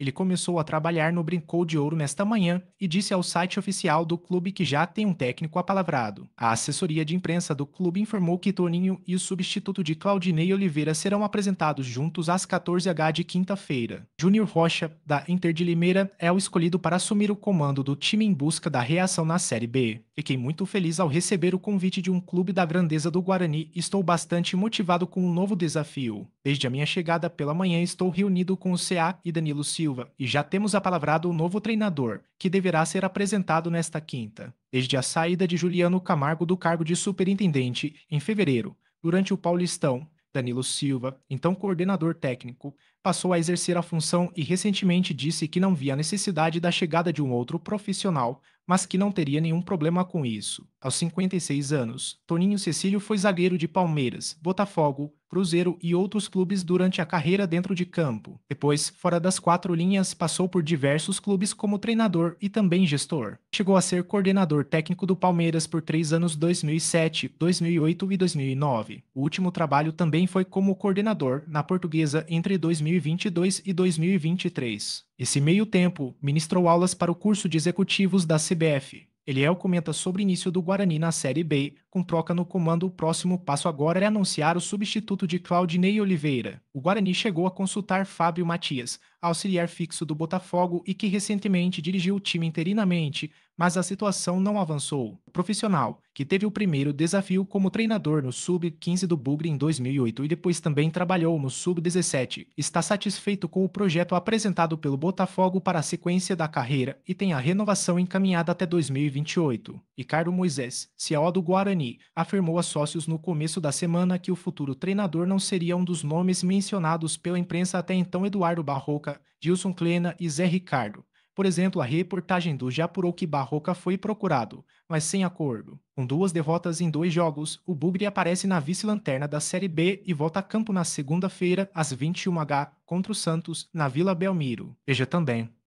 Ele começou a trabalhar no Brincou de Ouro nesta manhã e disse ao site oficial do clube que já tem um técnico apalavrado. A assessoria de imprensa do clube informou que Toninho e o substituto de Claudinei Oliveira serão apresentados juntos às 14h de quinta-feira. Júnior Rocha, da Inter de Limeira, é o escolhido para assumir o comando do time em busca da reação na Série B. Fiquei muito feliz ao receber o convite de um clube da grandeza do Guarani e estou bastante motivado com um novo desafio. Desde a minha chegada pela manhã estou reunido com o CA e Danilo Silva Silva e já temos apalavrado o novo treinador, que deverá ser apresentado nesta quinta. Desde a saída de Juliano Camargo do cargo de superintendente, em fevereiro, durante o Paulistão, Danilo Silva, então coordenador técnico, passou a exercer a função e recentemente disse que não via necessidade da chegada de um outro profissional mas que não teria nenhum problema com isso. Aos 56 anos, Toninho Cecílio foi zagueiro de Palmeiras, Botafogo, Cruzeiro e outros clubes durante a carreira dentro de campo. Depois, fora das quatro linhas, passou por diversos clubes como treinador e também gestor. Chegou a ser coordenador técnico do Palmeiras por três anos 2007, 2008 e 2009. O último trabalho também foi como coordenador na Portuguesa entre 2022 e 2023. Esse meio tempo, ministrou aulas para o curso de executivos da CBF. Eliel comenta sobre o início do Guarani na Série B, com troca no comando. O próximo passo agora é anunciar o substituto de Claudinei Oliveira o Guarani chegou a consultar Fábio Matias, auxiliar fixo do Botafogo e que recentemente dirigiu o time interinamente, mas a situação não avançou. O profissional, que teve o primeiro desafio como treinador no Sub-15 do Bugre em 2008 e depois também trabalhou no Sub-17, está satisfeito com o projeto apresentado pelo Botafogo para a sequência da carreira e tem a renovação encaminhada até 2028. Ricardo Moisés, CEO do Guarani, afirmou a sócios no começo da semana que o futuro treinador não seria um dos nomes mencionados pela imprensa até então Eduardo Barroca, Gilson Klena e Zé Ricardo. Por exemplo, a reportagem do já apurou que Barroca foi procurado, mas sem acordo. Com duas derrotas em dois jogos, o Bugre aparece na vice-lanterna da Série B e volta a campo na segunda-feira, às 21h, contra o Santos, na Vila Belmiro. Veja também.